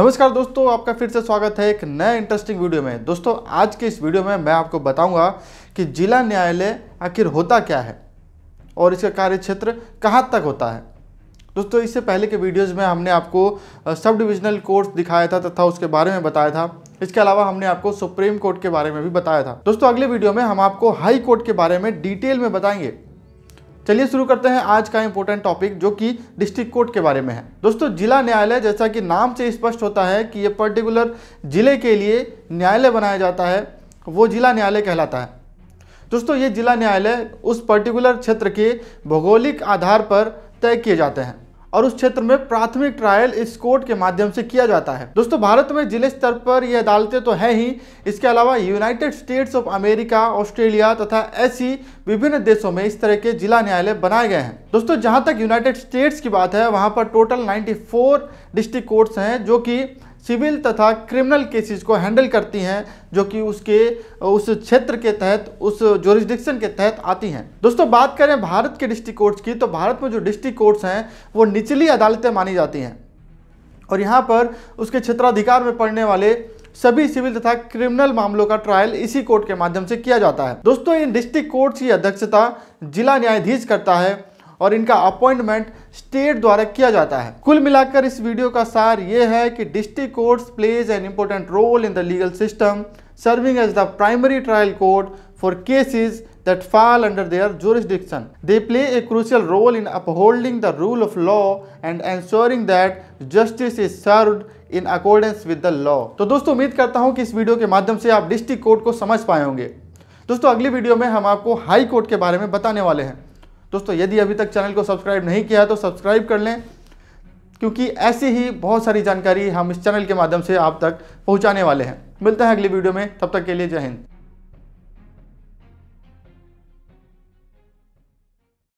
नमस्कार दोस्तों आपका फिर से स्वागत है एक नए इंटरेस्टिंग वीडियो में दोस्तों आज के इस वीडियो में मैं आपको बताऊंगा कि जिला न्यायालय आखिर होता क्या है और इसका कार्य क्षेत्र कहाँ तक होता है दोस्तों इससे पहले के वीडियोस में हमने आपको सब डिविजनल कोर्ट दिखाया था तथा उसके बारे में बताया था इसके अलावा हमने आपको सुप्रीम कोर्ट के बारे में भी बताया था दोस्तों अगले वीडियो में हम आपको हाई कोर्ट के बारे में डिटेल में बताएंगे चलिए शुरू करते हैं आज का इम्पोर्टेंट टॉपिक जो कि डिस्ट्रिक्ट कोर्ट के बारे में है दोस्तों जिला न्यायालय जैसा कि नाम से स्पष्ट होता है कि ये पर्टिकुलर जिले के लिए न्यायालय बनाया जाता है वो जिला न्यायालय कहलाता है दोस्तों ये जिला न्यायालय उस पर्टिकुलर क्षेत्र के भौगोलिक आधार पर तय किए जाते हैं और उस क्षेत्र में प्राथमिक ट्रायल इस कोर्ट के माध्यम से किया जाता है दोस्तों भारत में जिले स्तर पर यह अदालतें तो है ही इसके अलावा United States of America Australia तथा ऐसी विभिन्न देशों में इस तरह के जिला न्यायालय बनाए गए हैं दोस्तों जहां तक यूनाइटेड स्टेट्स की बात है वहां पर टोटल 94 डिस्ट्रिक्ट कोर्ट्स हैं जो कि सिविल तथा क्रिमिनल केसेस को हैंडल करती हैं जो कि उसके उस क्षेत्र के तहत उस जोरिस्डिक्शन के तहत आती हैं दोस्तों बात करें भारत के डिस्ट्रिक्ट कोर्ट्स की तो भारत में जो डिस्ट्रिक्ट कोर्ट्स हैं वो निचली अदालतें मानी जाती हैं और यहाँ पर उसके क्षेत्राधिकार में पड़ने वाले सभी सिविल तथा क्रिमिनल मामलों का ट्रायल इसी कोर्ट के माध्यम से किया जाता है दोस्तों इन डिस्ट्रिक्ट कोर्ट्स की अध्यक्षता जिला न्यायाधीश करता है और इनका अपॉइंटमेंट स्टेट द्वारा किया जाता है कुल मिलाकर इस वीडियो का सार ये है कि district courts plays an important role in the legal system serving as the primary trial court for cases that fall under their jurisdiction they play a crucial role in upholding the rule of law and ensuring that justice is serve in accordance with the law तो दोस्तों उम्मीद करता हूँ कि इस video के माध्यम से आप डिस्ट्रिक्ट कोर्ट को समझ पाए होंगे दोस्तों अगली वीडियो में हम आपको हाई कोर्ट के बारे में बताने वाले हैं दोस्तों यदि अभी तक चैनल को सब्सक्राइब नहीं किया है तो सब्सक्राइब कर लें क्योंकि ऐसी ही बहुत सारी जानकारी हम इस चैनल के माध्यम से आप तक पहुंचाने वाले हैं मिलते हैं अगली वीडियो में तब तक के लिए जय हिंद